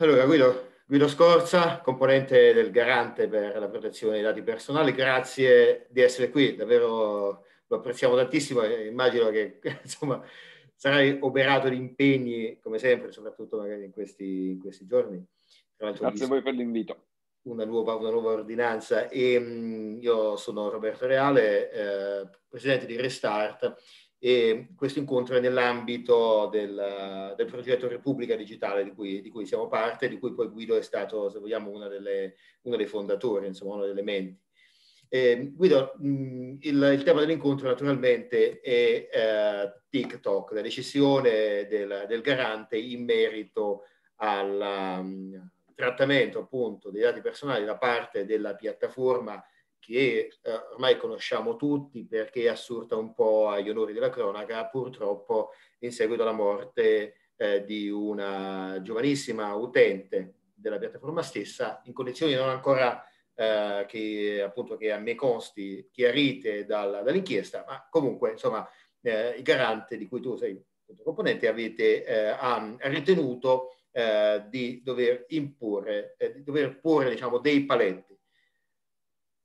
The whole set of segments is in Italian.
Allora, Guido, Guido Scorza, componente del Garante per la protezione dei dati personali, grazie di essere qui, davvero lo apprezziamo tantissimo e immagino che insomma, sarai operato di impegni come sempre, soprattutto magari in questi, in questi giorni. Grazie a voi per l'invito. Una nuova, una nuova ordinanza. E, mh, mm, io sono Roberto Reale, eh, presidente di Restart e questo incontro è nell'ambito del, del progetto Repubblica Digitale di cui, di cui, siamo parte, di cui poi Guido è stato, se vogliamo, uno, delle, uno dei fondatori, insomma, uno degli elementi. Eh, Guido, mm, il, il, tema dell'incontro naturalmente è eh, TikTok, la decisione del, del garante in merito al um, trattamento appunto dei dati personali da parte della piattaforma che eh, ormai conosciamo tutti perché assurda un po' agli onori della cronaca, purtroppo in seguito alla morte eh, di una giovanissima utente della piattaforma stessa, in condizioni non ancora eh, che, appunto, che a me consti chiarite dal, dall'inchiesta, ma comunque insomma eh, il garante di cui tu sei componente avete, eh, ha ritenuto eh, di dover imporre, di dover porre diciamo, dei paletti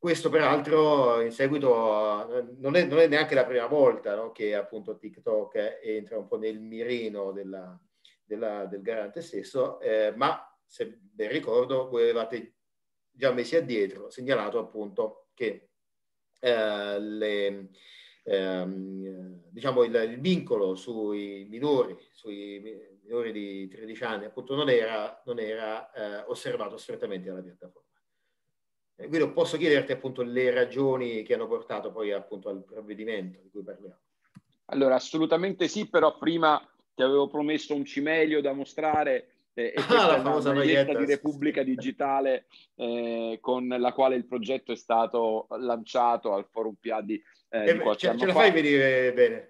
questo peraltro in seguito eh, non è, non è neanche la prima volta no, che appunto TikTok entra un po' nel mirino della, della, del garante stesso, eh, ma se ben ricordo voi avevate già messi addietro, segnalato appunto che eh, le, ehm, diciamo il, il, vincolo sui minori, sui minori di 13 anni appunto non era, non era eh, osservato strettamente dalla piattaforma. Guido, eh, posso chiederti appunto le ragioni che hanno portato poi appunto al provvedimento di cui parliamo? Allora, assolutamente sì, però prima ti avevo promesso un cimelio da mostrare eh, e ah, la famosa maglietta di Repubblica Digitale eh, con la quale il progetto è stato lanciato al Forum PA eh, di, eh, di ce, ce la fai venire bene?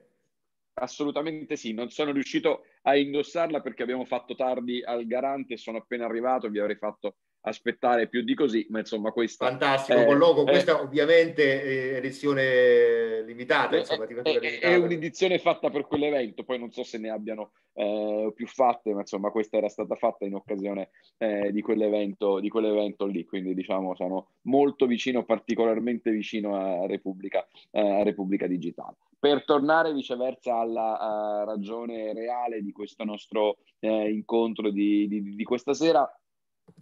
Assolutamente sì, non sono riuscito a indossarla perché abbiamo fatto tardi al garante, sono appena arrivato, vi avrei fatto aspettare più di così, ma insomma questa... Fantastico, è, logo, questa è, ovviamente è edizione limitata. Insomma, è, limitata. è, un'edizione fatta per quell'evento, poi non so se ne abbiano eh, più fatte, ma insomma questa era stata fatta in occasione eh, di, quell'evento, di quell'evento lì, quindi diciamo sono molto vicino, particolarmente vicino a Repubblica, eh, Repubblica Digitale. Per tornare viceversa alla ragione reale di questo nostro eh, incontro di, di, di questa sera,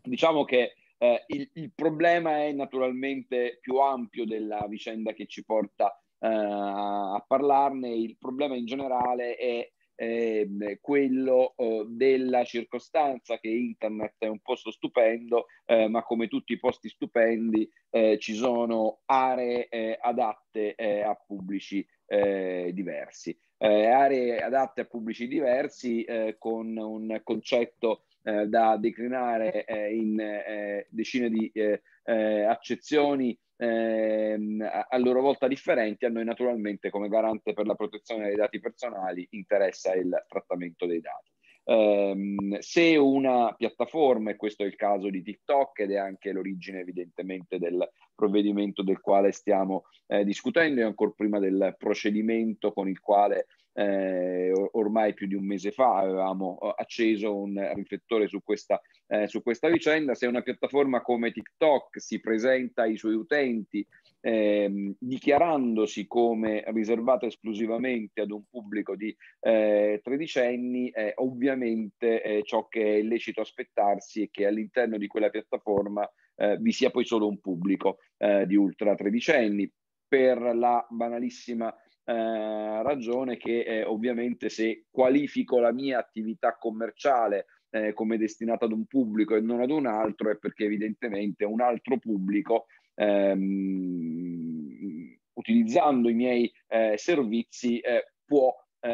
Diciamo che eh, il, il, problema è naturalmente più ampio della vicenda che ci porta eh, a parlarne, il problema in generale è ehm, quello eh, della circostanza che internet è un posto stupendo, eh, ma come tutti i posti stupendi eh, ci sono eh, aree adatte a pubblici diversi. aree adatte a pubblici diversi con un concetto eh, da declinare eh, in eh, decine di eh, eh, accezioni ehm, a loro volta differenti, a noi naturalmente come garante per la protezione dei dati personali interessa il trattamento dei dati. Um, se una piattaforma, e questo è il caso di TikTok ed è anche l'origine evidentemente del provvedimento del quale stiamo eh, discutendo e ancora prima del procedimento con il quale eh, ormai più di un mese fa avevamo eh, acceso un riflettore su questa, eh, su questa vicenda, se una piattaforma come TikTok si presenta ai suoi utenti eh, dichiarandosi come riservata esclusivamente ad un pubblico di eh, tredicenni, eh, ovviamente ciò che è lecito aspettarsi è che all'interno di quella piattaforma eh, vi sia poi solo un pubblico eh, di ultra tredicenni per la banalissima eh, ragione che eh, ovviamente se qualifico la mia attività commerciale eh, come destinata ad un pubblico e non ad un altro è perché evidentemente un altro pubblico ehm, utilizzando i miei eh, servizi eh, può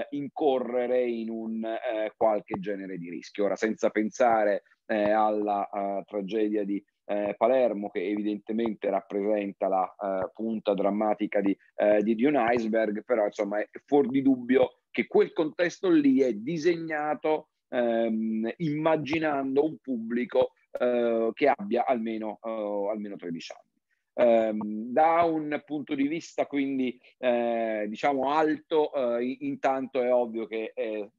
incorrere in un qualche genere di rischio. Ora senza pensare alla tragedia di eh, Palermo che evidentemente rappresenta la eh, punta drammatica di, eh, di, di, un iceberg, però insomma è fuor di dubbio che quel contesto lì è disegnato ehm, immaginando un pubblico eh, che abbia almeno, eh, almeno 13 anni ehm, da un punto di vista quindi eh, diciamo alto, eh, intanto è ovvio che eh,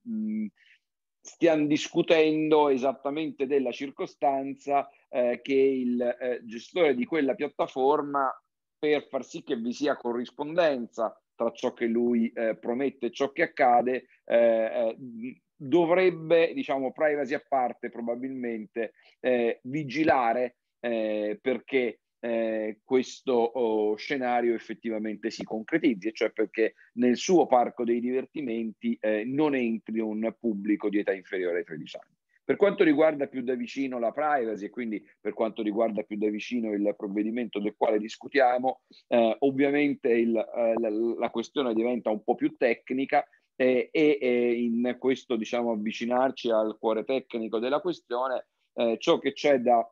stiamo discutendo esattamente della circostanza eh, che il eh, gestore di quella piattaforma per far sì che vi sia corrispondenza tra ciò che lui eh, promette e ciò che accade, eh, eh, dovrebbe, diciamo, privacy a parte probabilmente, eh, vigilare perché eh, questo oh, scenario effettivamente si concretizzi, cioè perché nel suo parco dei divertimenti eh, non entri un pubblico di età inferiore ai 13 anni. Per quanto riguarda più da vicino la privacy e quindi per quanto riguarda più da vicino il provvedimento del quale discutiamo, eh, ovviamente il, eh, la, la, questione diventa un po' più tecnica eh, e in questo diciamo, avvicinarci al cuore tecnico della questione, eh, ciò che c'è da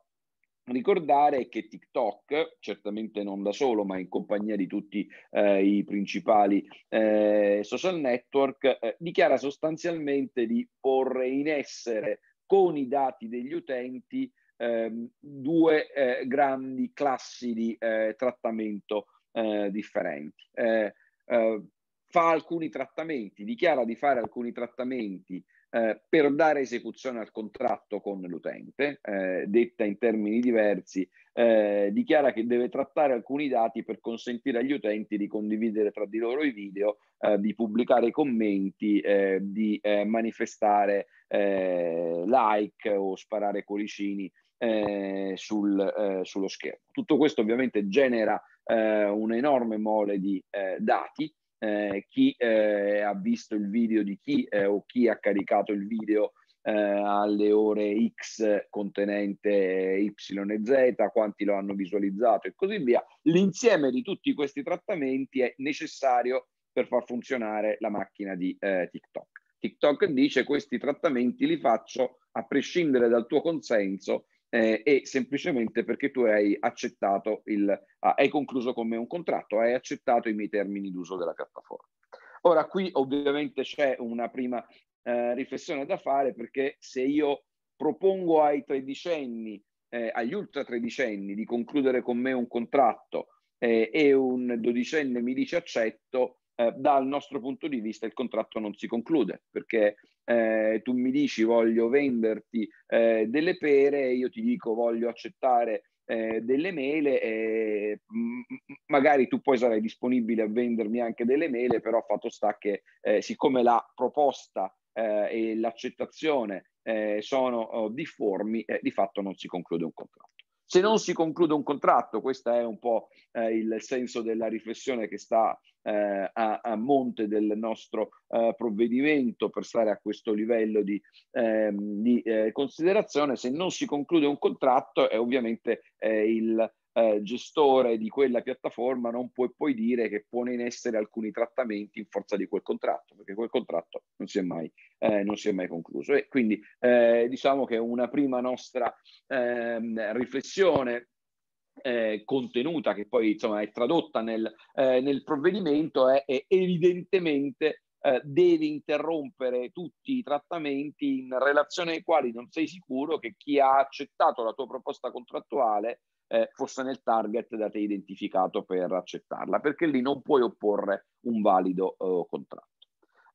ricordare è che TikTok, certamente non da solo, ma in compagnia di tutti eh, i principali eh, social network, eh, dichiara sostanzialmente di porre in essere con i dati degli utenti ehm, due eh, grandi classi di eh, trattamento eh, differenti. Eh, eh, fa alcuni trattamenti, dichiara di fare alcuni trattamenti eh, per dare esecuzione al contratto con l'utente, eh, detta in termini diversi, eh, dichiara che deve trattare alcuni dati per consentire agli utenti di condividere tra di loro i video, eh, di pubblicare i commenti, eh, di eh, manifestare like o sparare cuoricini sul, sullo schermo. Tutto questo ovviamente genera un'enorme mole di dati eh, chi eh, ha visto il video di chi eh, o chi ha caricato il video eh, alle ore X contenente eh, Y e Z, quanti lo hanno visualizzato e così via. L'insieme di tutti questi trattamenti è necessario per far funzionare la macchina di eh, TikTok. TikTok dice questi trattamenti li faccio a prescindere dal tuo consenso eh, e semplicemente perché tu hai accettato il, ah, hai concluso con me un contratto, hai accettato i miei termini d'uso della piattaforma. Ora qui ovviamente c'è una prima eh, riflessione da fare perché se io propongo ai tredicenni, eh, agli ultra tredicenni di concludere con me un contratto eh, e un dodicenne mi dice accetto, eh, dal nostro punto di vista il contratto non si conclude perché eh, tu mi dici voglio venderti eh, delle pere, io ti dico voglio accettare eh, delle mele, eh, magari tu poi sarai disponibile a vendermi anche delle mele, però fatto sta che eh, siccome la proposta eh, e l'accettazione eh, sono oh, difformi, di fatto non si conclude un contratto se non si conclude un contratto, questo è un po' eh, il senso della riflessione che sta eh, a, a, monte del nostro eh, provvedimento per stare a questo livello di, ehm, di eh, considerazione, se non si conclude un contratto è ovviamente eh, il eh, gestore di quella piattaforma non puoi poi dire che pone in essere alcuni trattamenti in forza di quel contratto, perché quel contratto non si è mai, eh, non si è mai concluso. E quindi eh, diciamo che una prima nostra ehm, riflessione eh, contenuta, che poi insomma è tradotta nel, eh, nel provvedimento, è, è evidentemente eh, devi interrompere tutti i trattamenti in relazione ai quali non sei sicuro che chi ha accettato la tua proposta contrattuale eh, fosse nel target da te identificato per accettarla, perché lì non puoi opporre un valido eh, contratto.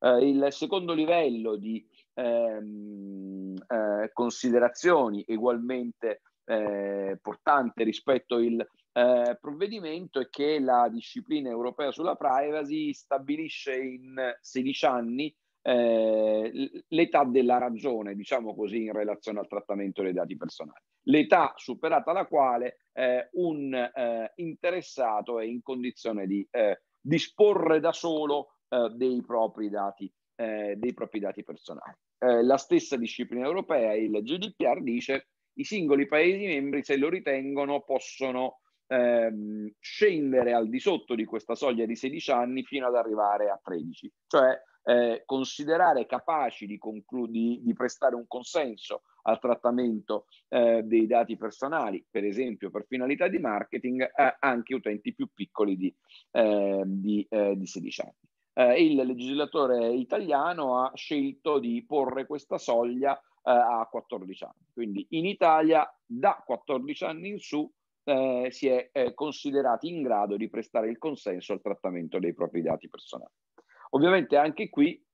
Eh, il secondo livello di ehm, eh, considerazioni, ugualmente eh, portante rispetto al eh, provvedimento è che la disciplina europea sulla privacy stabilisce in 16 anni eh, l'età della ragione, diciamo così, in relazione al trattamento dei dati personali. L'età superata la quale eh, un eh, interessato è in condizione di eh, disporre da solo eh, dei propri dati, eh, dei propri dati personali. la stessa disciplina europea, il GDPR, dice i singoli Paesi membri, se lo ritengono, possono ehm, scendere al di sotto di questa soglia di 16 anni fino ad arrivare a 13, cioè eh, considerare capaci di, conclu- di, di, prestare un consenso al trattamento eh, dei dati personali, per esempio per finalità di marketing, eh, anche utenti più piccoli di, ehm, di 16 eh, anni. Eh, il legislatore italiano ha scelto di porre questa soglia eh, a 14 anni. Quindi in Italia da 14 anni in su eh, si è eh, considerati in grado di prestare il consenso al trattamento dei propri dati personali. Ovviamente anche qui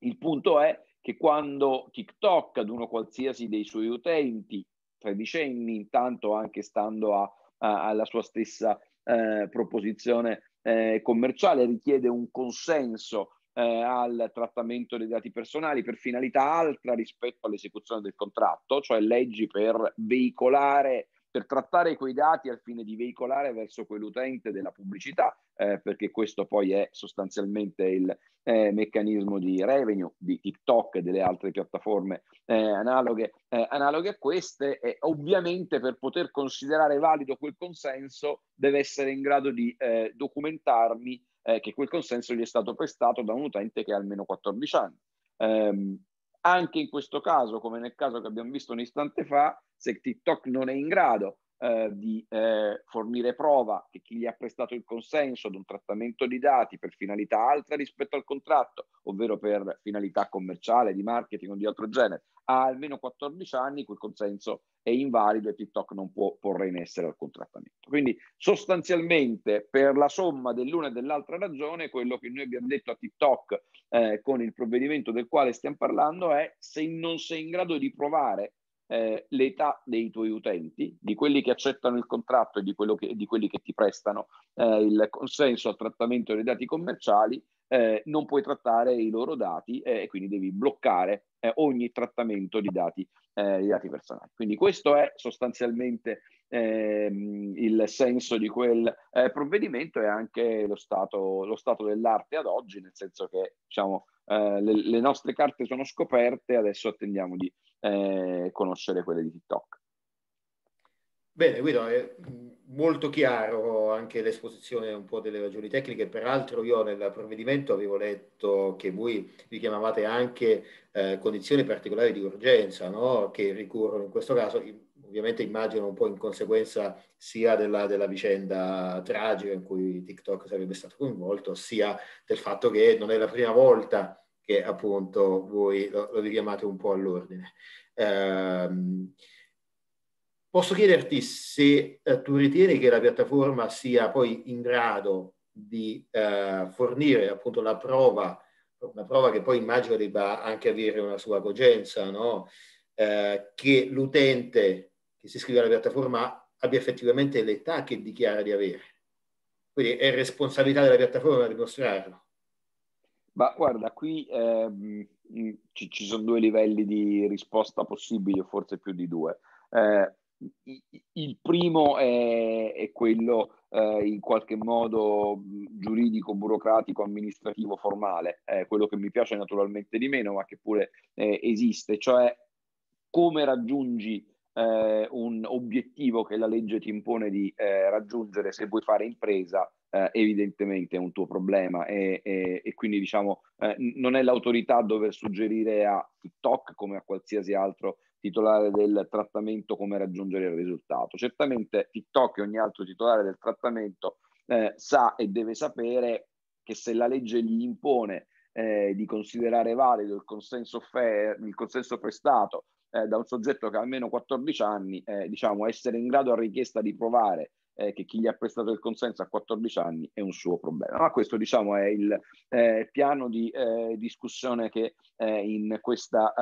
il punto è che quando TikTok ad uno qualsiasi dei suoi utenti, tredicenni intanto anche stando a, a, alla sua stessa eh, proposizione eh, commerciale, richiede un consenso eh, al trattamento dei dati personali per finalità altra rispetto all'esecuzione del contratto, cioè leggi per veicolare per trattare quei dati al fine di veicolare verso quell'utente della pubblicità, eh, perché questo poi è sostanzialmente il eh, meccanismo di revenue di TikTok e delle altre piattaforme eh, analoghe, eh, analoghe, a queste, e ovviamente per poter considerare valido quel consenso deve essere in grado di eh, documentarmi eh, che quel consenso gli è stato prestato da un utente che ha almeno 14 anni. Eh, anche in questo caso, come nel caso che abbiamo visto un istante fa, se TikTok non è in grado eh, di eh, fornire prova che chi gli ha prestato il consenso ad un trattamento di dati per finalità altra rispetto al contratto, ovvero per finalità commerciale, di marketing o di altro genere, ha almeno 14 anni, quel consenso è invalido e TikTok non può porre in essere alcun trattamento. Quindi sostanzialmente per la somma dell'una e dell'altra ragione, quello che noi abbiamo detto a TikTok eh, con il provvedimento del quale stiamo parlando è se non sei in grado di provare eh, l'età dei tuoi utenti, di quelli che accettano il contratto e di, che, di quelli che ti prestano eh, il consenso al trattamento dei dati commerciali, eh, non puoi trattare i loro dati eh, e quindi devi bloccare eh, ogni trattamento di dati, eh, di dati, personali. Quindi questo è sostanzialmente ehm, il senso di quel provvedimento e anche lo stato, lo stato, dell'arte ad oggi, nel senso che diciamo, le, le nostre carte sono scoperte, adesso attendiamo di eh, conoscere quelle di TikTok. Bene, Guido, è molto chiaro anche l'esposizione un po' delle ragioni tecniche. Peraltro io nel provvedimento avevo letto che voi vi chiamavate anche eh, condizioni particolari di urgenza, no? che ricorrono in questo caso, ovviamente immagino un po' in conseguenza sia della, della, vicenda tragica in cui TikTok sarebbe stato coinvolto, sia del fatto che non è la prima volta che appunto voi lo, lo richiamate un po' all'ordine. Eh, posso chiederti se eh, tu ritieni che la piattaforma sia poi in grado di eh, fornire appunto la prova, una prova che poi immagino debba anche avere una sua cogenza, no? eh, che l'utente che si iscrive alla piattaforma abbia effettivamente l'età che dichiara di avere. Quindi è responsabilità della piattaforma dimostrarlo. Ma guarda, qui ehm, mm, ci, ci, sono due livelli di risposta possibili, o forse più di due. Eh, il primo è, è quello eh, in qualche modo mm, giuridico, burocratico, amministrativo, formale, eh, quello che mi piace naturalmente di meno, ma che pure eh, esiste, cioè come raggiungi eh, un obiettivo che la legge ti impone di eh, raggiungere se vuoi fare impresa eh, evidentemente è un tuo problema e, e, e quindi diciamo eh, non è l'autorità dover suggerire a TikTok come a qualsiasi altro titolare del trattamento come raggiungere il risultato. Certamente TikTok e ogni altro titolare del trattamento eh, sa e deve sapere che se la legge gli impone eh, di considerare valido il consenso, fe- il consenso prestato eh, da un soggetto che ha almeno 14 anni, eh, diciamo, essere in grado a richiesta di provare eh, che chi gli ha prestato il consenso a 14 anni è un suo problema. Ma questo diciamo è il eh, piano di eh, discussione che eh, in questa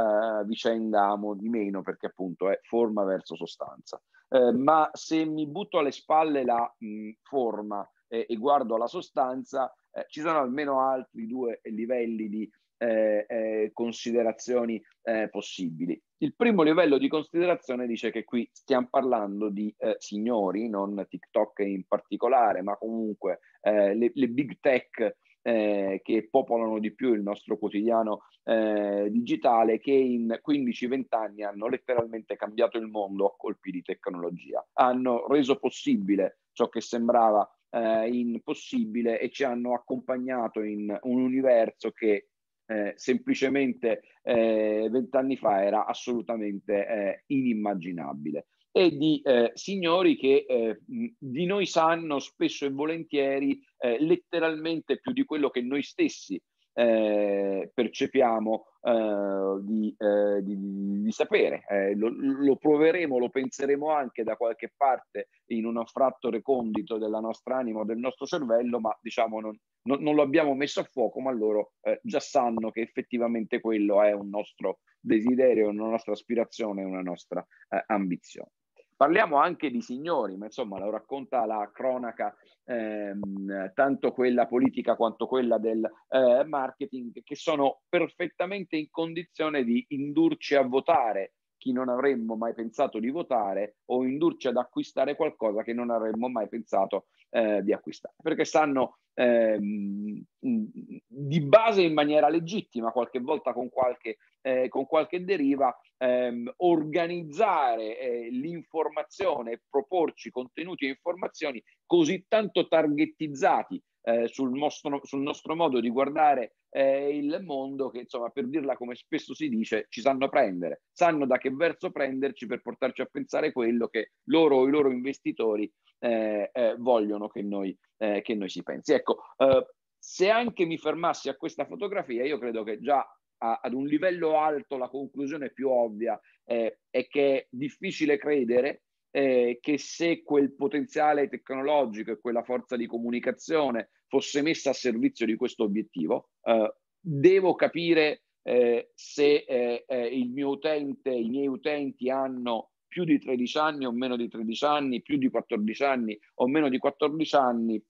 eh, vicenda amo di meno perché appunto è forma verso sostanza. Eh, ma se mi butto alle spalle la mh, forma e guardo alla sostanza, ci sono almeno altri due livelli di eh, eh, considerazioni eh, possibili. Il primo livello di considerazione dice che qui stiamo parlando di eh, signori, non TikTok in particolare, ma comunque eh, le, le, big tech eh, che popolano di più il nostro quotidiano digitale, che in 15-20 anni hanno letteralmente cambiato il mondo a colpi di tecnologia, hanno reso possibile ciò che sembrava eh, impossibile e ci hanno accompagnato in un universo che eh, semplicemente eh, vent'anni eh, fa era assolutamente eh, inimmaginabile. E di eh, signori che di noi sanno spesso e volentieri letteralmente più di quello che noi stessi eh, percepiamo eh, di, eh, di, di, sapere. Eh, lo, lo, proveremo, lo penseremo anche da qualche parte in un affratto recondito della nostra anima o del nostro cervello, ma diciamo non, non, non lo abbiamo messo a fuoco, ma loro eh, già sanno che effettivamente quello è un nostro desiderio, una nostra aspirazione, una nostra eh, ambizione. Parliamo anche di signori, ma insomma lo racconta la cronaca, ehm, tanto quella politica quanto quella del eh, marketing, che sono perfettamente in condizione di indurci a votare chi non avremmo mai pensato di votare o indurci ad acquistare qualcosa che non avremmo mai pensato eh, di acquistare, perché sanno ehm, di base in maniera legittima, qualche volta con qualche eh, con qualche deriva ehm, organizzare eh, l'informazione e proporci contenuti e informazioni così tanto targetizzati eh, sul, nostro, sul, nostro, modo di guardare eh, il mondo che insomma per dirla come spesso si dice ci sanno prendere, sanno da che verso prenderci per portarci a pensare quello che loro o i loro investitori eh, eh, vogliono che noi, che noi, si pensi. Ecco, se anche mi fermassi a questa fotografia, io credo che già a, ad un livello alto la conclusione più ovvia eh, è che è difficile credere eh, che se quel potenziale tecnologico e quella forza di comunicazione fosse messa a servizio di questo obiettivo, eh, devo capire eh, se eh, eh, il mio utente, i miei utenti hanno più di 13 anni o meno di 13 anni, più di 14 anni o meno di 14 anni,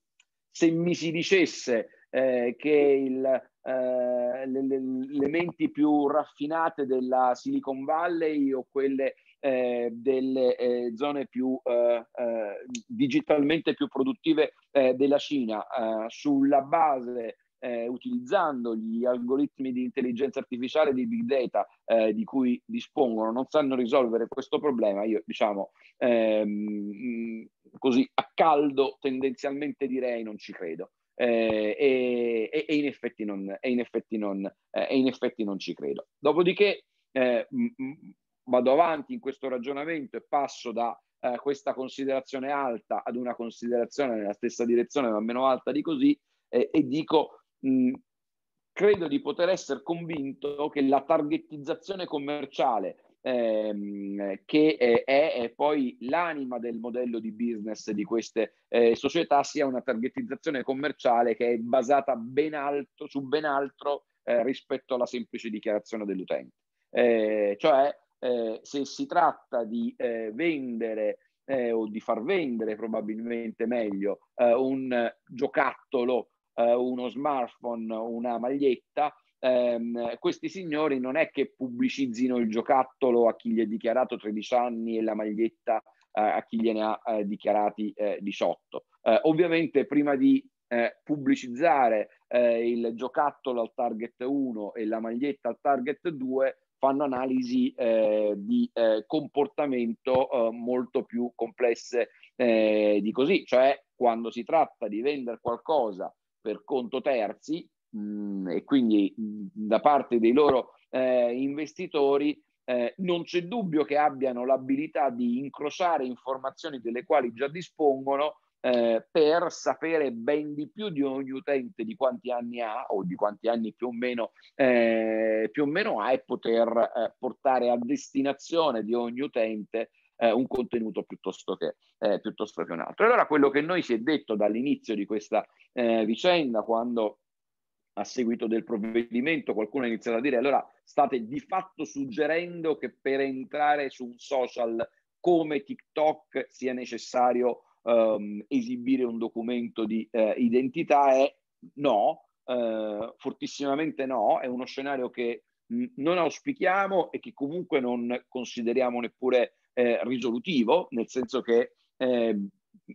se mi si dicesse eh, che il, eh, le, le, le, menti più raffinate della Silicon Valley o quelle eh, delle eh, zone più eh, eh, digitalmente più produttive della Cina sulla base eh, utilizzando gli algoritmi di intelligenza artificiale di big data eh, di cui dispongono non sanno risolvere questo problema, io diciamo ehm, così a caldo tendenzialmente direi non ci credo eh, e, e, in effetti non, e in effetti non, eh, e in effetti non ci credo. Dopodiché eh, vado avanti in questo ragionamento e passo da eh, questa considerazione alta ad una considerazione nella stessa direzione ma meno alta di così eh, e dico mh, credo di poter essere convinto che la targettizzazione commerciale ehm, che eh, è, è, poi l'anima del modello di business di queste eh, società sia una targetizzazione commerciale che è basata ben alto, su ben altro eh, rispetto alla semplice dichiarazione dell'utente. Eh, cioè, eh, se si tratta di eh, vendere o di far vendere probabilmente meglio un giocattolo, uno smartphone, una maglietta, ehm, questi signori non è che pubblicizzino il giocattolo a chi gli è dichiarato 13 anni e la maglietta eh, a chi gliene ha eh, dichiarati eh, 18. Eh, ovviamente prima di eh, pubblicizzare eh, il giocattolo al target 1 e la maglietta al target 2 fanno analisi di comportamento molto più complesse di così, cioè quando si tratta di vendere qualcosa per conto terzi, mh, mm, e quindi mm, da parte dei loro eh, investitori eh, non c'è dubbio che abbiano l'abilità di incrociare informazioni delle quali già dispongono eh, per sapere ben di più di ogni utente di quanti anni ha o di quanti anni più o meno, eh, più o meno ha e poter eh, portare a destinazione di ogni utente eh, un contenuto piuttosto che, eh, piuttosto che un altro. allora quello che noi si è detto dall'inizio di questa eh, vicenda, quando a seguito del provvedimento, qualcuno ha iniziato a dire allora state di fatto suggerendo che per entrare su un social come TikTok sia necessario ehm, esibire un documento di eh, identità è no, eh, fortissimamente no, è uno scenario che non auspichiamo e che comunque non consideriamo neppure eh, risolutivo, nel senso che ehm,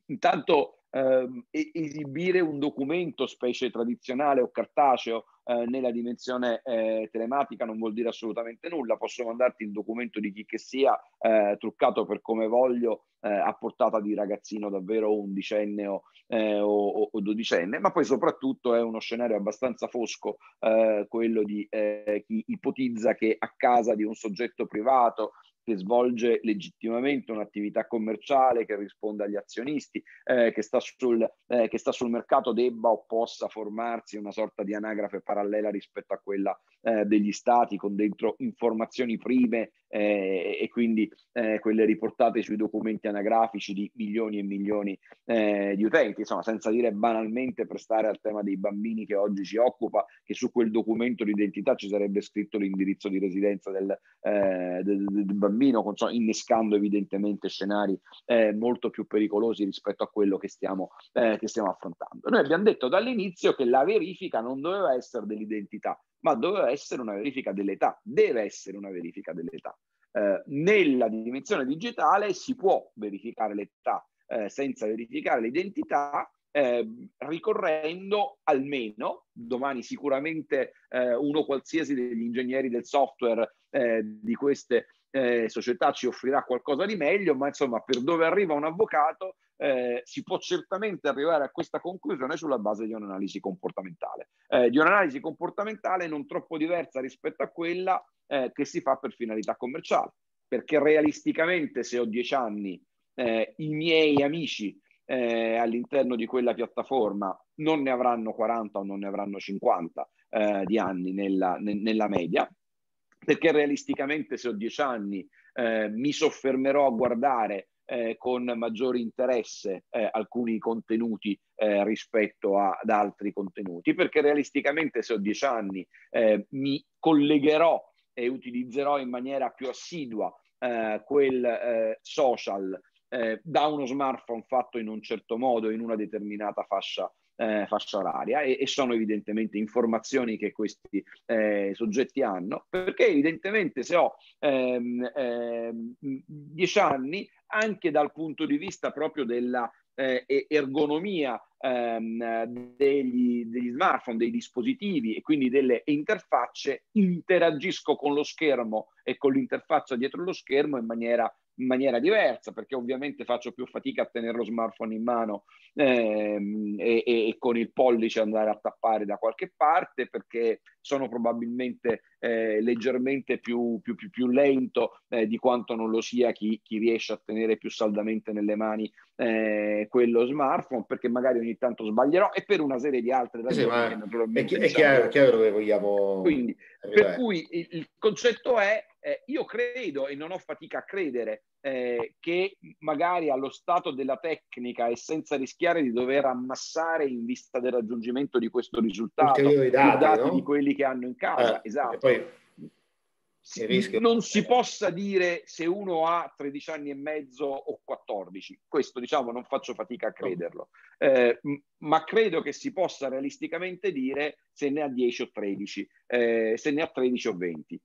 intanto ehm, esibire un documento specie tradizionale o cartaceo eh, nella dimensione eh, telematica non vuol dire assolutamente nulla, posso mandarti il documento di chi che sia eh, truccato per come voglio eh, a portata di ragazzino davvero undicenne eh, o, o, o, dodicenne, ma poi soprattutto è uno scenario abbastanza fosco eh, quello di chi ipotizza che a casa di un soggetto privato che svolge legittimamente un'attività commerciale, che risponde agli azionisti, eh, che, sta sul, eh, che sta sul mercato, debba o possa formarsi una sorta di anagrafe parallela rispetto a quella eh, degli stati con dentro informazioni prime eh, e quindi eh, quelle riportate sui documenti anagrafici di milioni e milioni eh, di utenti, insomma senza dire banalmente prestare al tema dei bambini che oggi ci occupa, che su quel documento d'identità ci sarebbe scritto l'indirizzo di residenza del, eh, del, del bambino, con, insomma, innescando evidentemente scenari eh, molto più pericolosi rispetto a quello che stiamo, che stiamo affrontando. Noi abbiamo detto dall'inizio che la verifica non doveva essere dell'identità, ma doveva essere una verifica dell'età, deve essere una verifica dell'età. Eh, nella dimensione digitale si può verificare l'età eh, senza verificare l'identità, eh, ricorrendo almeno, domani sicuramente eh, uno qualsiasi degli ingegneri del software eh, di queste eh, società ci offrirà qualcosa di meglio, ma insomma per dove arriva un avvocato eh, si può certamente arrivare a questa conclusione sulla base di un'analisi comportamentale, eh, di un'analisi comportamentale non troppo diversa rispetto a quella eh, che si fa per finalità commerciale, perché realisticamente se ho 10 anni eh, i miei amici eh, all'interno di quella piattaforma non ne avranno 40 o non ne avranno 50 eh, di anni nella, nella media perché realisticamente se ho dieci anni eh, mi soffermerò a guardare eh, con maggiore interesse eh, alcuni contenuti eh, rispetto a, ad altri contenuti, perché realisticamente se ho dieci anni eh, mi collegherò e utilizzerò in maniera più assidua eh, quel social da uno smartphone fatto in un certo modo, in una determinata fascia eh, fascia oraria e, e, sono evidentemente informazioni che questi eh, soggetti hanno, perché evidentemente se ho 10 ehm, ehm, anni, anche dal punto di vista proprio della eh, ergonomia ehm, degli, degli, smartphone, dei dispositivi e quindi delle interfacce, interagisco con lo schermo e con l'interfaccia dietro lo schermo in maniera in maniera diversa, perché ovviamente faccio più fatica a tenere lo smartphone in mano ehm, e, e, e, con il pollice andare a tappare da qualche parte, perché sono probabilmente eh, leggermente più, più, più, più lento eh, di quanto non lo sia chi, chi, riesce a tenere più saldamente nelle mani eh, quello smartphone, perché magari ogni tanto sbaglierò e per una serie di altre ragioni. Eh sì, ma è, chi- è chiaro, chiaro dove vogliamo. Quindi, per cui il, il concetto è, eh, io credo e non ho fatica a credere eh, che magari allo stato della tecnica e senza rischiare di dover ammassare in vista del raggiungimento di questo risultato i dati no? di quelli che hanno in casa. Eh, esatto. Poi, si, non si possa dire se uno ha 13 anni e mezzo o 14, questo diciamo non faccio fatica a crederlo, eh, ma credo che si possa realisticamente dire se ne ha 10 o 13, eh, se ne ha 13 o 20.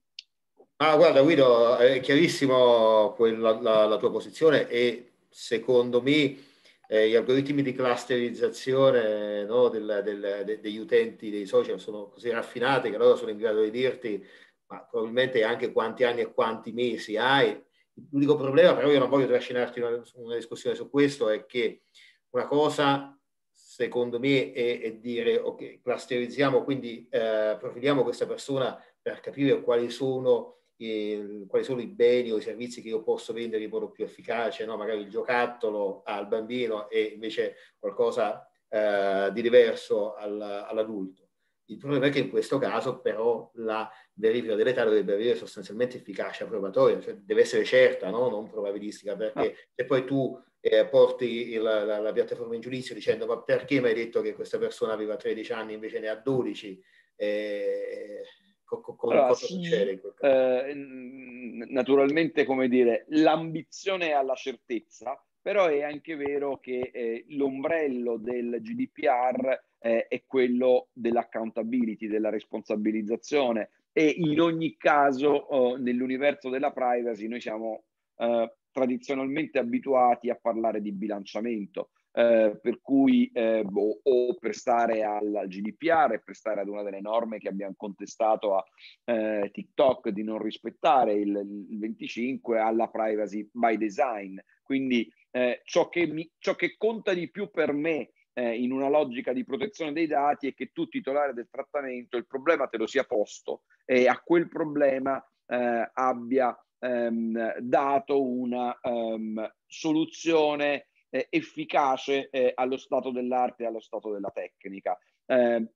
Ah, guarda Guido, è chiarissimo quella, la, la, tua posizione e secondo me eh, gli algoritmi di clusterizzazione no, del, del, de, degli utenti dei social sono così raffinati che loro sono in grado di dirti, ma probabilmente anche quanti anni e quanti mesi hai. L'unico problema, però io non voglio trascinarti una, una discussione su questo, è che una cosa secondo me, è, è, dire ok, clusterizziamo, quindi eh, profiliamo questa persona per capire quali sono Mhmm, quali sono i beni o i servizi che io posso vendere in modo più efficace, no? magari il giocattolo al bambino e invece qualcosa eh, di diverso al, all'adulto. Il problema è che in questo caso però la verifica dell'età dovrebbe avere sostanzialmente efficacia probatoria, cioè deve essere certa, no? non probabilistica, perché ah. se poi tu eh, porti il, la, la, piattaforma in giudizio dicendo ma perché mi hai detto che questa persona aveva 13 anni invece ne ha 12? Eh, Co- co- allora, cosa succede in quel caso? Eh, naturalmente, come dire, l'ambizione alla certezza, però è anche vero che eh, l'ombrello del GDPR eh, è quello dell'accountability, della responsabilizzazione e in ogni caso oh, nell'universo della privacy noi siamo eh, tradizionalmente abituati a parlare di bilanciamento, eh, per cui, eh, o, boh, o, per stare al GDPR, per stare ad una delle norme che abbiamo contestato a eh, TikTok di non rispettare il, il, 25 alla privacy by design. Quindi eh, ciò che, mi, ciò, che conta di più per me eh, in una logica di protezione dei dati è che tu titolare del trattamento il problema te lo sia posto e a quel problema eh, abbia ehm, dato una ehm, soluzione eh, efficace eh, allo stato dell'arte e allo stato della tecnica. Eh,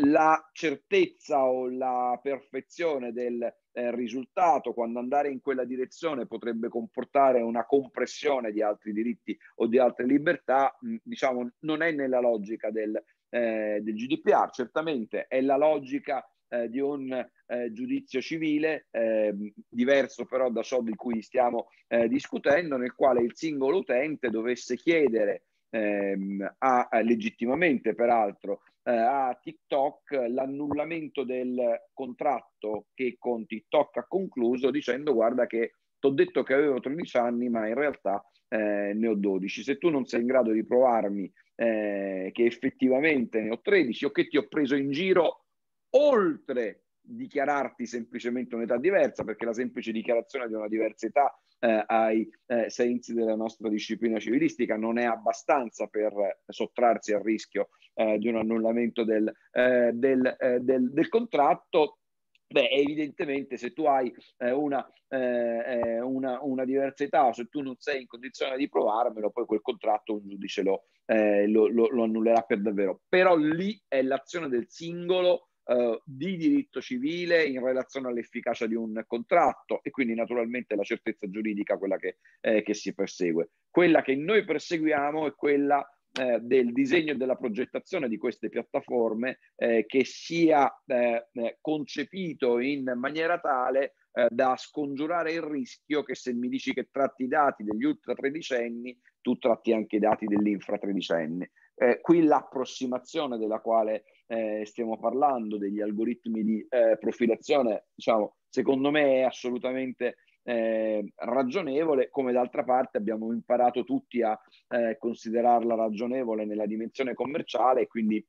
la certezza o la perfezione del eh, risultato quando andare in quella direzione potrebbe comportare una compressione di altri diritti o di altre libertà, mh, mm, diciamo, non è nella logica del, eh, del GDPR, certamente è la logica eh, di un eh, giudizio civile eh, diverso però da ciò di cui stiamo eh, discutendo, nel quale il singolo utente dovesse chiedere ehm, a, legittimamente peraltro eh, a TikTok l'annullamento del contratto che con TikTok ha concluso dicendo guarda che ti ho detto che avevo 13 anni ma in realtà eh, ne ho 12, se tu non sei in grado di provarmi che effettivamente ne ho 13 o che ti ho preso in giro oltre dichiararti semplicemente un'età diversa, perché la semplice dichiarazione di una diversa età eh, ai eh, sensi della nostra disciplina civilistica non è abbastanza per eh, sottrarsi al rischio eh, di un annullamento del, eh, del, eh, del, del contratto, Beh, evidentemente se tu hai eh, una, eh, una, una, diversità o se tu non sei in condizione di provarmelo, poi quel contratto un giudice lo, eh, lo, lo, lo annullerà per davvero. Però lì è l'azione del singolo eh, di diritto civile in relazione all'efficacia di un contratto e quindi naturalmente la certezza giuridica quella che, eh, che si persegue. Quella che noi perseguiamo è quella eh, del disegno e della progettazione di queste piattaforme eh, che sia eh, eh concepito in maniera tale eh, da scongiurare il rischio che se mi dici che tratti i dati degli ultra tredicenni, tu tratti anche i dati dell'infra tredicenni. qui l'approssimazione della quale eh, stiamo parlando degli algoritmi di eh, profilazione, diciamo, secondo me è assolutamente eh, ragionevole, come d'altra parte abbiamo imparato tutti a eh, considerarla ragionevole nella dimensione commerciale, quindi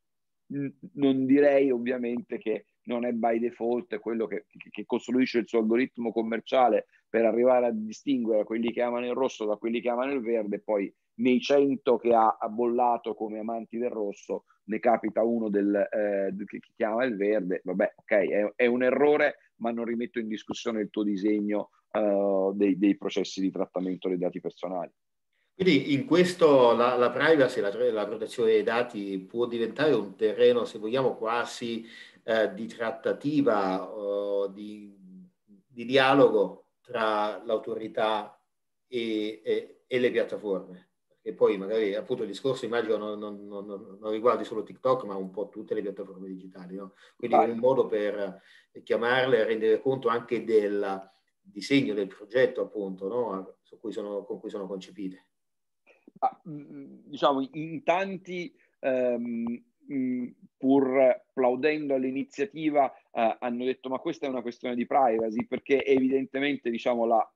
n- non direi ovviamente che non è by default quello che, che, costruisce il suo algoritmo commerciale per arrivare a distinguere quelli che amano il rosso da quelli che amano il verde, poi nei 100 che ha bollato come amanti del rosso ne capita uno del, eh, che chiama il verde, vabbè, ok, è, è, un errore, ma non rimetto in discussione il tuo disegno eh, dei, dei, processi di trattamento dei dati personali. Quindi in questo la, la privacy, la, la, protezione dei dati può diventare un terreno, se vogliamo, quasi eh, di trattativa, di, di, dialogo tra l'autorità e, e, e le piattaforme e poi magari appunto il discorso immagino non, non, non, non riguardi solo TikTok ma un po' tutte le piattaforme digitali, no? quindi è un modo per chiamarle a rendere conto anche del disegno, del progetto appunto no? cui sono, con cui sono concepite. Ah, diciamo in tanti ehm, pur plaudendo all'iniziativa eh, hanno detto ma questa è una questione di privacy perché evidentemente diciamo la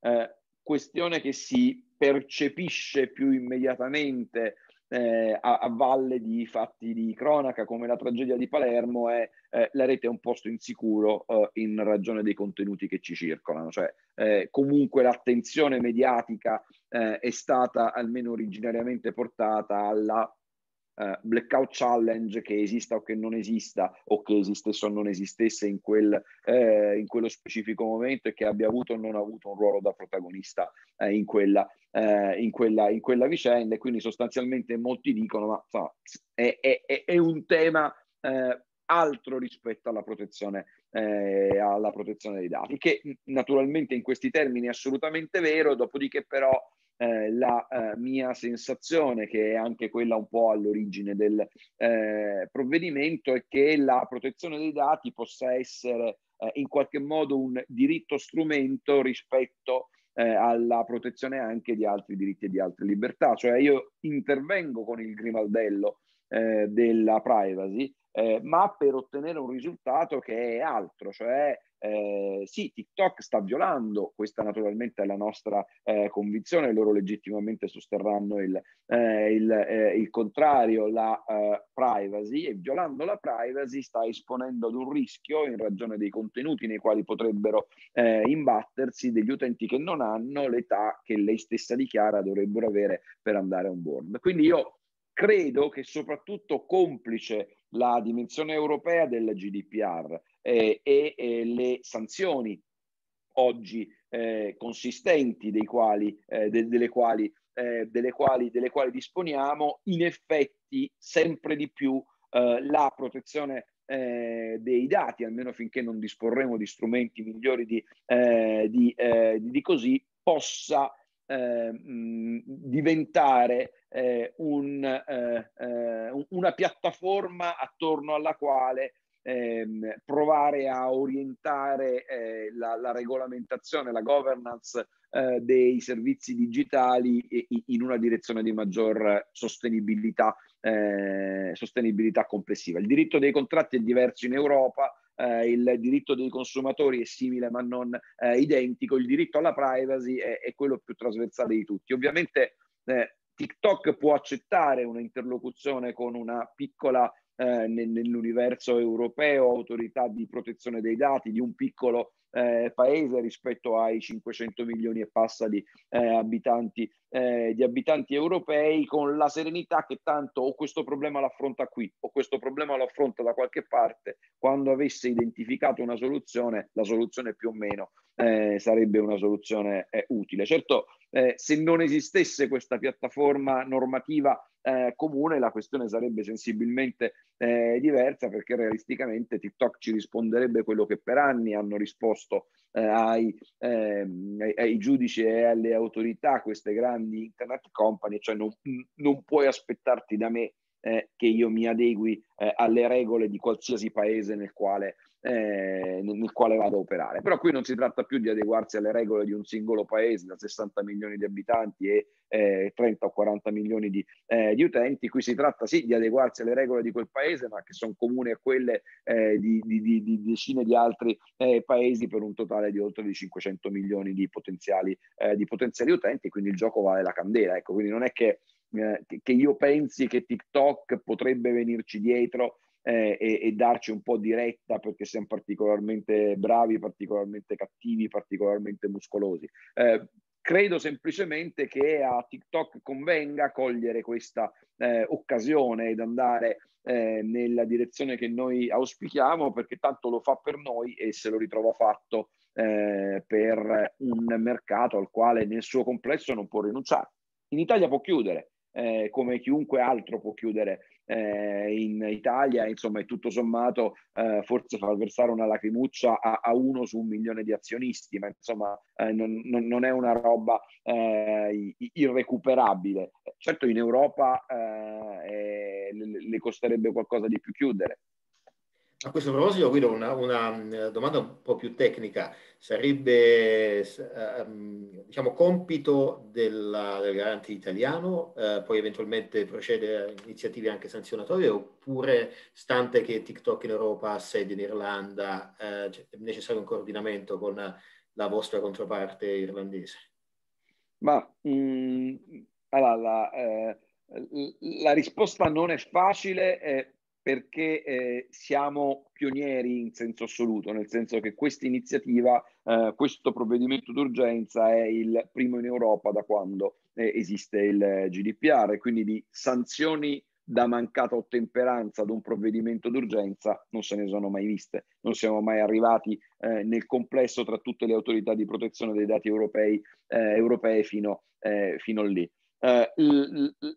eh, questione che si percepisce più immediatamente eh, a, a, valle di fatti di cronaca come la tragedia di Palermo è eh, la rete è un posto insicuro eh, in ragione dei contenuti che ci circolano, cioè eh, comunque l'attenzione mediatica eh, è stata almeno originariamente portata alla uh, blackout challenge che esista o che non esista o che esistesse o non esistesse in, quel, eh, in quello specifico momento e che abbia avuto o non avuto un ruolo da protagonista eh, in, quella, eh, in, quella, in, quella, vicenda e quindi sostanzialmente molti dicono ma so, è, è, è, un tema eh, altro rispetto alla protezione, eh, alla protezione dei dati, che naturalmente in questi termini è assolutamente vero, dopodiché però eh, la eh, mia sensazione, che è anche quella un po' all'origine del eh, provvedimento, è che la protezione dei dati possa essere eh, in qualche modo un diritto strumento rispetto eh, alla protezione anche di altri diritti e di altre libertà. Cioè io intervengo con il grimaldello della privacy, ma per ottenere un risultato che è altro, cioè eh, sì, TikTok sta violando, questa naturalmente è la nostra eh, convinzione, loro legittimamente sosterranno il, eh, il, eh, il contrario, la eh, privacy e violando la privacy sta esponendo ad un rischio in ragione dei contenuti nei quali potrebbero eh, imbattersi degli utenti che non hanno l'età che lei stessa dichiara dovrebbero avere per andare on board. Quindi io credo che soprattutto complice la dimensione europea del GDPR eh, e, e le sanzioni oggi eh, consistenti dei quali, eh, de, delle, quali, eh, delle, quali, delle quali disponiamo, in effetti sempre di più eh, la protezione eh, dei dati, almeno finché non disporremo di strumenti migliori di, eh, di, eh, di così, possa eh, diventare eh, un, eh, eh, una piattaforma attorno alla quale ehm, provare a orientare eh, la, la, regolamentazione, la governance dei servizi digitali in una direzione di maggior sostenibilità, sostenibilità complessiva. Il diritto dei contratti è diverso in Europa, eh, il diritto dei consumatori è simile ma non eh, identico, il diritto alla privacy è, è, quello più trasversale di tutti. Ovviamente eh, TikTok può accettare un'interlocuzione con una piccola eh, nell'universo europeo autorità di protezione dei dati di un piccolo eh, paese rispetto ai 500 milioni e passa di, eh, abitanti, eh, di abitanti europei, con la serenità che tanto o questo problema l'affronta qui o questo problema lo affronta da qualche parte, quando avesse identificato una soluzione, la soluzione più o meno eh, sarebbe una soluzione eh, utile. Certo, eh, se non esistesse questa piattaforma normativa eh, comune, la questione sarebbe sensibilmente eh, diversa perché realisticamente TikTok ci risponderebbe quello che per anni hanno risposto imposto eh, ai, ehm, ai, giudici e alle autorità queste grandi internet company, cioè non, non puoi aspettarti da me eh, che io mi adegui eh, alle regole di qualsiasi paese nel quale eh, nel quale vado a operare. Però qui non si tratta più di adeguarsi alle regole di un singolo paese da 60 milioni di abitanti e eh, 30 o 40 milioni di, eh, di, utenti, qui si tratta sì di adeguarsi alle regole di quel paese, ma che sono comuni a quelle eh, di, di, di, decine di altri eh, paesi per un totale di oltre di 500 milioni di potenziali, eh, potenziali utenti, quindi il gioco vale la candela. Ecco, quindi non è che che io pensi che TikTok potrebbe venirci dietro eh, e, e, darci un po' di retta perché siamo particolarmente bravi, particolarmente cattivi, particolarmente muscolosi. Eh, credo semplicemente che a TikTok convenga cogliere questa eh, occasione ed andare eh, nella direzione che noi auspichiamo perché tanto lo fa per noi e se lo ritrova fatto eh, per un mercato al quale nel suo complesso non può rinunciare. In Italia può chiudere, eh, come chiunque altro può chiudere eh, in Italia, insomma, e tutto sommato eh, forse far versare una lacrimuccia a, a, uno su un milione di azionisti, ma insomma eh, non, non, è una roba eh, irrecuperabile. Certo in Europa eh, le, le costerebbe qualcosa di più chiudere. A questo proposito, Guido, una, una eh, domanda un po' più tecnica. Sarebbe ehm, diciamo, compito della, del garante italiano, eh, poi eventualmente procedere a iniziative anche sanzionatorie, oppure, stante che TikTok in Europa ha sede in Irlanda, eh, è necessario un coordinamento con la vostra controparte irlandese? Ma mh, mm, allora, la, eh, la risposta non è facile. Eh perché eh, siamo pionieri in senso assoluto, nel senso che questa iniziativa, eh, questo provvedimento d'urgenza è il primo in Europa da quando eh, esiste il GDPR, quindi di sanzioni da mancata ottemperanza ad un provvedimento d'urgenza non se ne sono mai viste, non siamo mai arrivati eh, nel complesso tra tutte le autorità di protezione dei dati europei, eh, europee fino, eh, fino lì. Eh,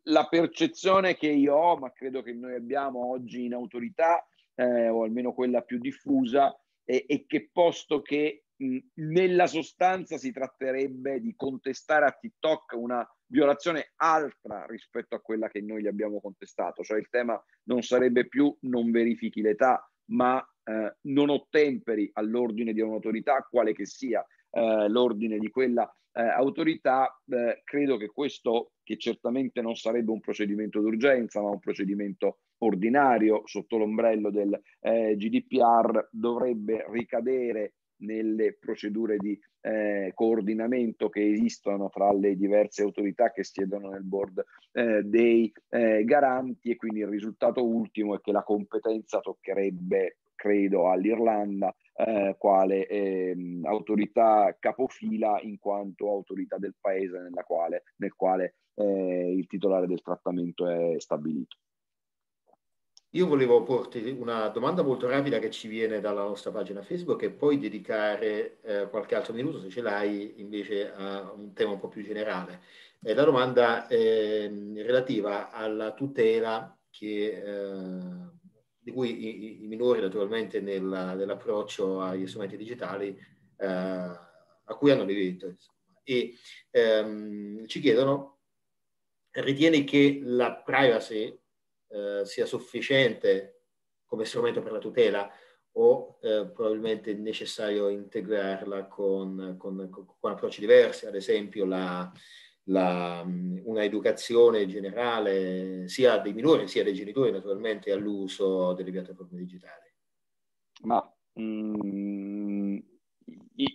la percezione che io ho, ma credo che noi abbiamo oggi in autorità, eh, o almeno quella più diffusa, è, è che posto che mh, nella sostanza si tratterebbe di contestare a TikTok una violazione altra rispetto a quella che noi gli abbiamo contestato, cioè il tema non sarebbe più non verifichi l'età, ma eh, non ottemperi all'ordine di un'autorità, quale che sia eh, l'ordine di quella eh, autorità, eh, credo che questo, che certamente non sarebbe un procedimento d'urgenza, ma un procedimento ordinario sotto l'ombrello del eh, GDPR, dovrebbe ricadere nelle procedure di eh, coordinamento che esistono tra le diverse autorità che siedono nel board eh, dei eh, garanti e quindi il risultato ultimo è che la competenza toccherebbe credo all'Irlanda, eh, quale ehm, autorità capofila in quanto autorità del paese quale, nel quale eh, il titolare del trattamento è stabilito. Io volevo porti una domanda molto rapida che ci viene dalla nostra pagina Facebook e poi dedicare eh, qualche altro minuto, se ce l'hai, invece a un tema un po' più generale. È la domanda eh, relativa alla tutela che eh, di cui i, i minori naturalmente nella, nell'approccio agli strumenti digitali eh, a cui hanno diritto. Insomma. E ehm, ci chiedono, ritieni che la privacy eh, sia sufficiente come strumento per la tutela o eh, probabilmente è necessario integrarla con, con, con approcci diversi, ad esempio la, la, una educazione generale sia dei minori sia dei genitori naturalmente all'uso delle piattaforme digitali. Ma mm,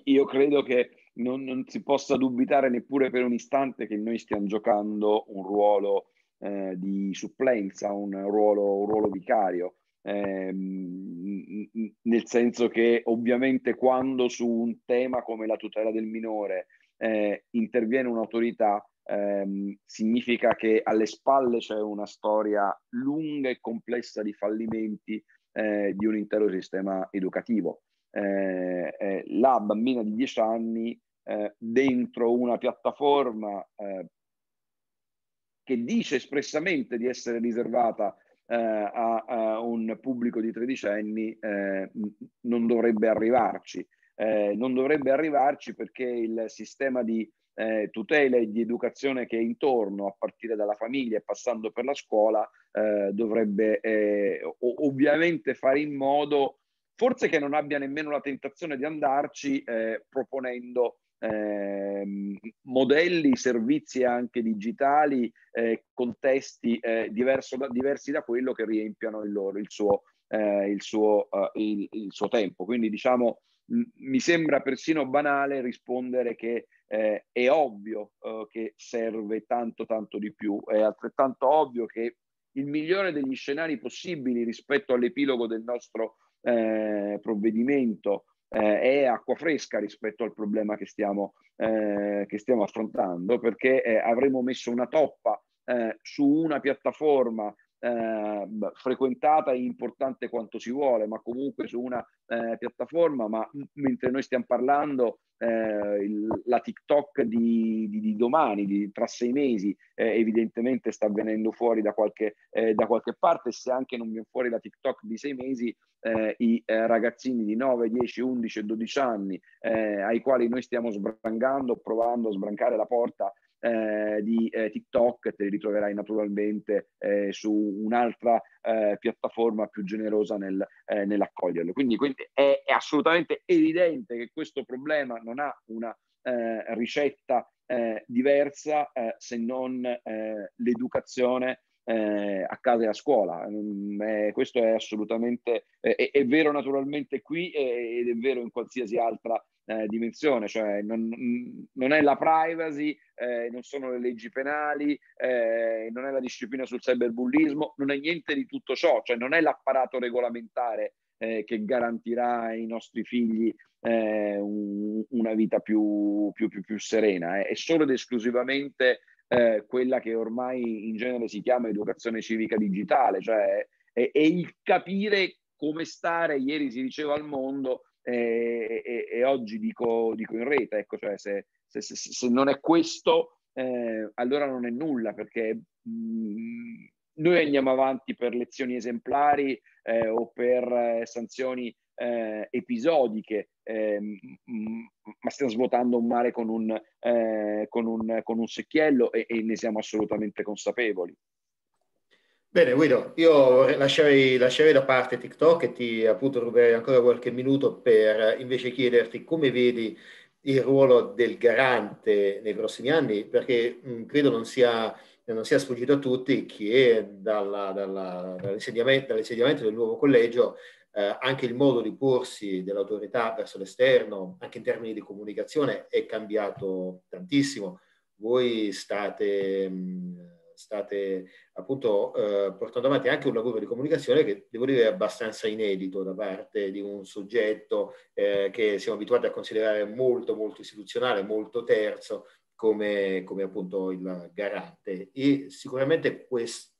io credo che non, non, si possa dubitare neppure per un istante che noi stiamo giocando un ruolo eh, di supplenza, un ruolo, un ruolo vicario. Eh, nel senso che ovviamente quando su un tema come la tutela del minore eh, interviene un'autorità, ehm, significa che alle spalle c'è una storia lunga e complessa di fallimenti eh, di un intero sistema educativo. Eh, eh la bambina di 10 anni eh, dentro una piattaforma eh, che dice espressamente di essere riservata eh, a, a, un pubblico di tredicenni eh, non dovrebbe arrivarci eh, non dovrebbe arrivarci perché il sistema di eh, tutela e di educazione che è intorno, a partire dalla famiglia e passando per la scuola, eh, dovrebbe eh, ovviamente fare in modo, forse che non abbia nemmeno la tentazione di andarci, eh, proponendo ehm, modelli, servizi anche digitali, eh, contesti eh, diverso, diversi da quello che riempiano il, loro, il suo, il suo, il, il suo tempo. Quindi diciamo mi sembra persino banale rispondere che eh, è ovvio eh, che serve tanto tanto di più, è altrettanto ovvio che il migliore degli scenari possibili rispetto all'epilogo del nostro eh, provvedimento eh, è acqua fresca rispetto al problema che stiamo, eh, che stiamo affrontando perché eh, avremo messo una toppa su una piattaforma eh, frequentata e importante quanto si vuole, ma comunque su una eh, piattaforma, ma mentre noi stiamo parlando eh, il, la TikTok di, di, di domani, di, tra sei mesi, eh, evidentemente sta venendo fuori da qualche, eh, da qualche parte, se anche non viene fuori la TikTok di sei mesi, i ragazzini di 9, 10, 11 12 anni ai quali noi stiamo sbrangando, provando a sbrancare la porta eh, di eh, TikTok, te li ritroverai naturalmente eh, su un'altra eh, piattaforma più generosa nel, eh, nell'accoglierlo. Quindi, quindi è, è, assolutamente evidente che questo problema non ha una eh, ricetta diversa se non l'educazione eh, a casa e a scuola. eh, questo è assolutamente, eh, è, è, vero naturalmente qui ed è vero in qualsiasi altra eh, dimensione, cioè non, mm, non, è la privacy, eh, non sono le leggi penali, eh, non è la disciplina sul cyberbullismo, non è niente di tutto ciò, cioè non è l'apparato regolamentare eh, che garantirà ai nostri figli eh, un, una vita più, più, più, più serena, è solo ed esclusivamente eh, quella che ormai in genere si chiama educazione civica digitale, cioè è, è il capire come stare, ieri si diceva al mondo, e, e, oggi dico, dico in rete, ecco, cioè se, se, se, se non è questo, eh, allora non è nulla, perché mh, mm, noi andiamo avanti per lezioni esemplari eh, o per eh, sanzioni eh, episodiche, ehm, mm, ma stiamo svuotando un mare con un, eh, con un, con un secchiello e, e ne siamo assolutamente consapevoli. Bene Guido, io lascerei, lascerei, da parte TikTok e ti appunto ruberei ancora qualche minuto per eh, invece chiederti come vedi il ruolo del garante nei prossimi anni, perché mh, mm, credo non sia, non sia, sfuggito a tutti che dalla, dalla, dall'insediamento, dall'insediamento, del nuovo collegio eh, anche il modo di porsi dell'autorità verso l'esterno, anche in termini di comunicazione, è cambiato tantissimo. Voi state... Mh, mm, state appunto eh, portando avanti anche un lavoro di comunicazione che devo dire è abbastanza inedito da parte di un soggetto eh, che siamo abituati a considerare molto molto istituzionale, molto terzo come, come appunto il garante e sicuramente questo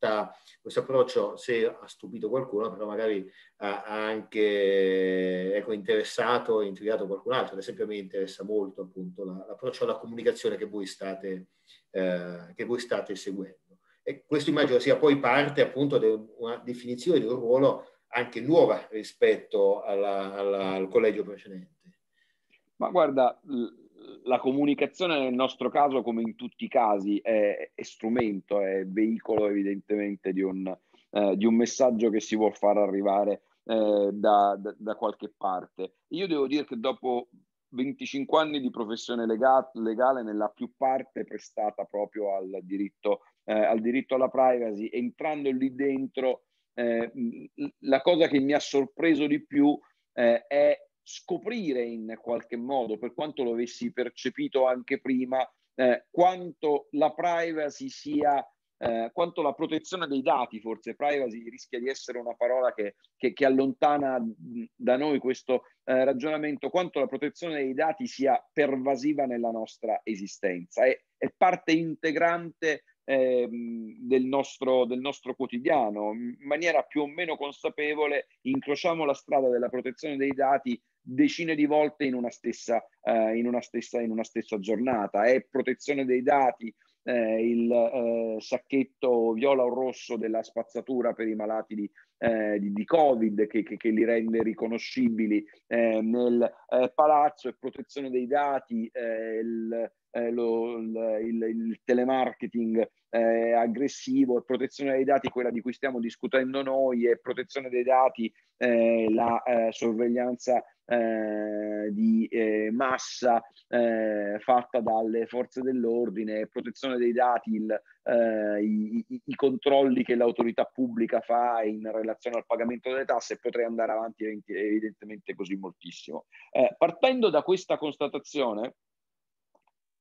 approccio se ha stupito qualcuno però magari ha, anche ecco, interessato e intrigato qualcun altro ad esempio a me interessa molto appunto la, l'approccio alla comunicazione che voi state, eh, che voi state seguendo e questo immagino sia poi parte appunto di una definizione di un ruolo anche nuova rispetto alla, alla, al collegio precedente. Ma guarda, la comunicazione nel nostro caso, come in tutti i casi, è, è strumento, è veicolo evidentemente di un, eh, di un, messaggio che si vuol far arrivare eh, da, da, da, qualche parte. Io devo dire che dopo 25 anni di professione legale, legale nella più parte prestata proprio al diritto eh, al diritto alla privacy, entrando lì dentro, eh, la cosa che mi ha sorpreso di più eh, è scoprire in qualche modo, per quanto lo avessi percepito anche prima, eh, quanto la privacy sia eh, quanto la protezione dei dati, forse privacy rischia di essere una parola che, che, che allontana da noi questo eh, ragionamento, quanto la protezione dei dati sia pervasiva nella nostra esistenza, è, è parte integrante Ehm, del nostro, del, nostro, quotidiano, in maniera più o meno consapevole, incrociamo la strada della protezione dei dati decine di volte in una stessa, eh, in una stessa, in una stessa giornata. È protezione dei dati eh, il eh, sacchetto viola o rosso della spazzatura per i malati di, eh, di, di Covid che, che, che, li rende riconoscibili eh, nel eh, palazzo, è protezione dei dati il eh, lo, il, il, telemarketing eh, aggressivo e protezione dei dati, quella di cui stiamo discutendo noi, e protezione dei dati, eh, la eh, sorveglianza eh, di eh, massa fatta dalle forze dell'ordine, protezione dei dati, il, i, i, i, controlli che l'autorità pubblica fa in relazione al pagamento delle tasse, potrei andare avanti evidentemente così moltissimo. partendo da questa constatazione,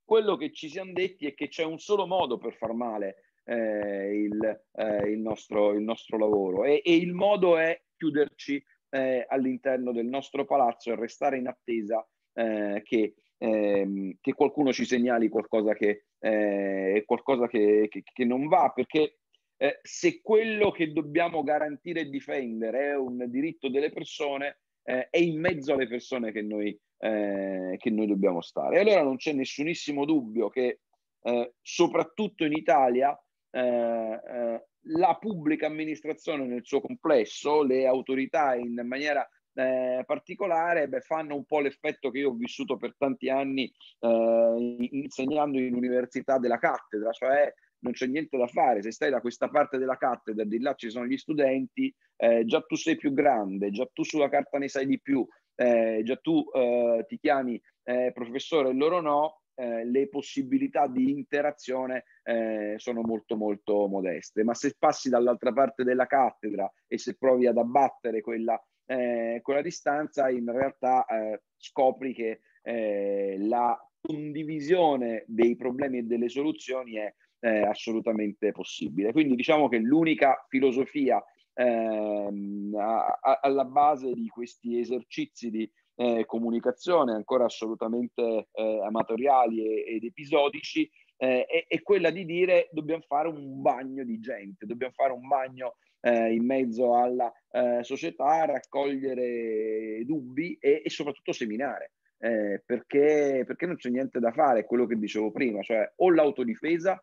quello che ci siamo detti è che c'è un solo modo per far male eh, il, eh, il, nostro, il, nostro, lavoro e, e, il modo è chiuderci eh, all'interno del nostro palazzo e restare in attesa eh, che, ehm, che, qualcuno ci segnali qualcosa che, eh, qualcosa che, che non va perché eh, se quello che dobbiamo garantire e difendere è un diritto delle persone, è in mezzo alle persone che noi eh, che noi dobbiamo stare. E allora non c'è nessunissimo dubbio che eh, soprattutto in Italia eh, eh la pubblica amministrazione nel suo complesso, le autorità in maniera eh, particolare, beh, fanno un po' l'effetto che io ho vissuto per tanti anni insegnando in università della cattedra, cioè non c'è niente da fare, se stai da questa parte della cattedra, di là ci sono gli studenti, eh, già tu sei più grande, già tu sulla carta ne sai di più, eh, già tu eh, ti chiami eh, professore e loro no, eh, le possibilità di interazione eh, sono molto molto modeste. Ma se passi dall'altra parte della cattedra e se provi ad abbattere quella, eh, quella distanza, in realtà scopri che la condivisione dei problemi e delle soluzioni è assolutamente possibile. Quindi diciamo che l'unica filosofia ehm, alla base di questi esercizi di eh, comunicazione ancora assolutamente eh, amatoriali e, ed episodici eh, è, è, quella di dire dobbiamo fare un bagno di gente, dobbiamo fare un bagno eh, in mezzo alla eh, società, raccogliere dubbi e, e soprattutto seminare. Eh, perché, perché, non c'è niente da fare, quello che dicevo prima, cioè o l'autodifesa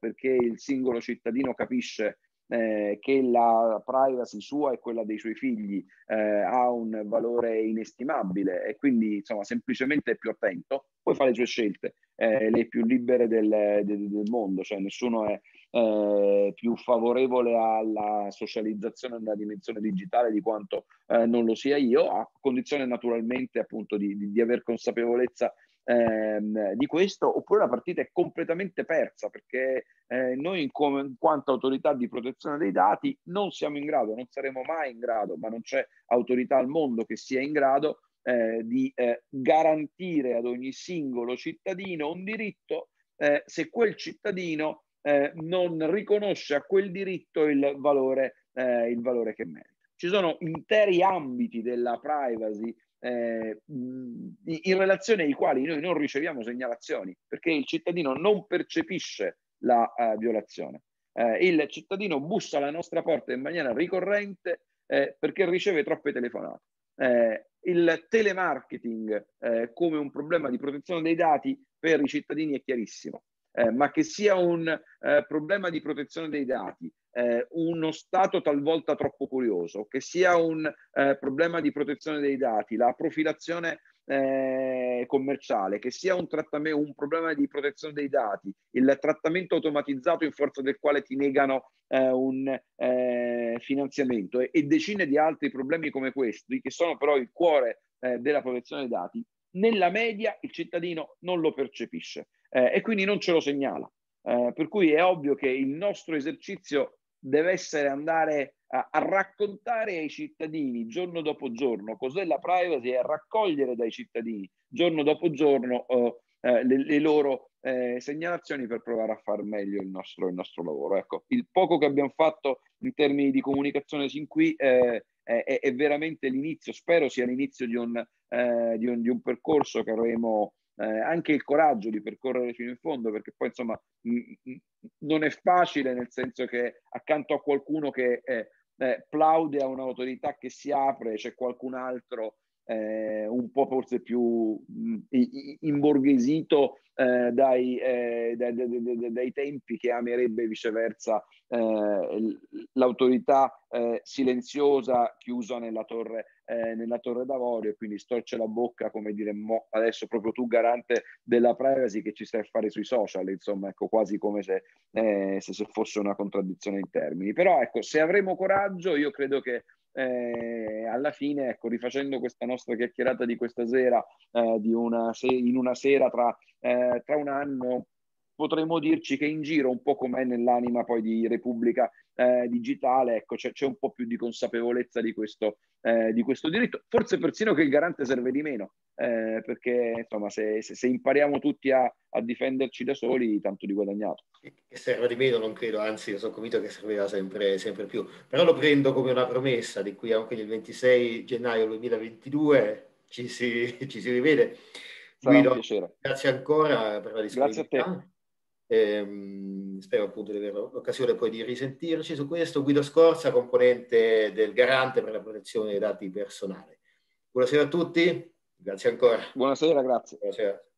perché il singolo cittadino capisce eh, che la privacy sua e quella dei suoi figli eh, ha un valore inestimabile e quindi insomma semplicemente è più attento, puoi fare le sue scelte, eh, le più libere del, del, del, mondo, cioè nessuno è eh, più favorevole alla socializzazione nella dimensione digitale di quanto eh, non lo sia io, a condizione naturalmente appunto di, di, di aver consapevolezza ehm, di questo, oppure la partita è completamente persa perché eh, noi in, come, in quanto autorità di protezione dei dati non siamo in grado, non saremo mai in grado, ma non c'è autorità al mondo che sia in grado eh, di eh, garantire ad ogni singolo cittadino un diritto eh, se quel cittadino eh, non riconosce a quel diritto il valore, eh, il valore che merita. Ci sono interi ambiti della privacy eh, in relazione ai quali noi non riceviamo segnalazioni perché il cittadino non percepisce la uh, violazione. Eh, il cittadino bussa alla nostra porta in maniera ricorrente eh, perché riceve troppe telefonate. Eh, il telemarketing eh, come un problema di protezione dei dati per i cittadini è chiarissimo, ma che sia un problema di protezione dei dati eh, uno Stato talvolta troppo curioso, che sia un eh, problema di protezione dei dati, la profilazione eh, commerciale, che sia un, un, problema di protezione dei dati, il trattamento automatizzato in forza del quale ti negano eh, un eh, finanziamento e, e, decine di altri problemi come questi, che sono però il cuore eh, della protezione dei dati, nella media il cittadino non lo percepisce eh, e quindi non ce lo segnala. Eh, per cui è ovvio che il nostro esercizio deve essere andare a, a, raccontare ai cittadini giorno dopo giorno cos'è la privacy e a raccogliere dai cittadini giorno dopo giorno eh, eh, le, le, loro eh, segnalazioni per provare a far meglio il nostro, il nostro, lavoro. Ecco, il poco che abbiamo fatto in termini di comunicazione sin qui eh, è, è, veramente l'inizio, spero sia l'inizio di un, eh, di un, di un percorso che avremo eh, anche il coraggio di percorrere fino in fondo, perché poi insomma mh, non è facile nel senso che accanto a qualcuno che eh, eh, plaude a un'autorità che si apre, c'è qualcun altro eh, un po' forse più mh, mm, imborghesito eh, dai, eh, dai, dai, dai, tempi che amerebbe viceversa eh, l'autorità eh, silenziosa chiusa nella torre eh, nella Torre d'Avorio, e quindi storce la bocca, come dire, mo, adesso proprio tu garante della privacy che ci stai a fare sui social, insomma, ecco, quasi come se, eh, se fosse una contraddizione in termini. Però ecco, se avremo coraggio, io credo che eh, alla fine, ecco, rifacendo questa nostra chiacchierata di questa sera, eh, di una se- in una sera tra, eh, tra un anno, potremmo dirci che in giro, un po' come è nell'anima poi di Repubblica eh, Digitale, ecco, c'è, c'è, un po' più di consapevolezza di questo, eh, di questo, diritto. Forse persino che il garante serve di meno, eh, perché insomma, se, se, se impariamo tutti a, a, difenderci da soli, tanto di guadagnato. Che serve di meno, non credo, anzi, sono convinto che servirà sempre, sempre più. Però lo prendo come una promessa di qui anche il 26 gennaio 2022 ci si, ci si rivede. Guido, grazie ancora per la disponibilità. Grazie a te. Ehm, spero appunto di avere l'occasione poi di risentirci su questo. Guido Scorza, componente del Garante per la protezione dei dati personali. Buonasera a tutti, grazie ancora. Buonasera, grazie. Buonasera.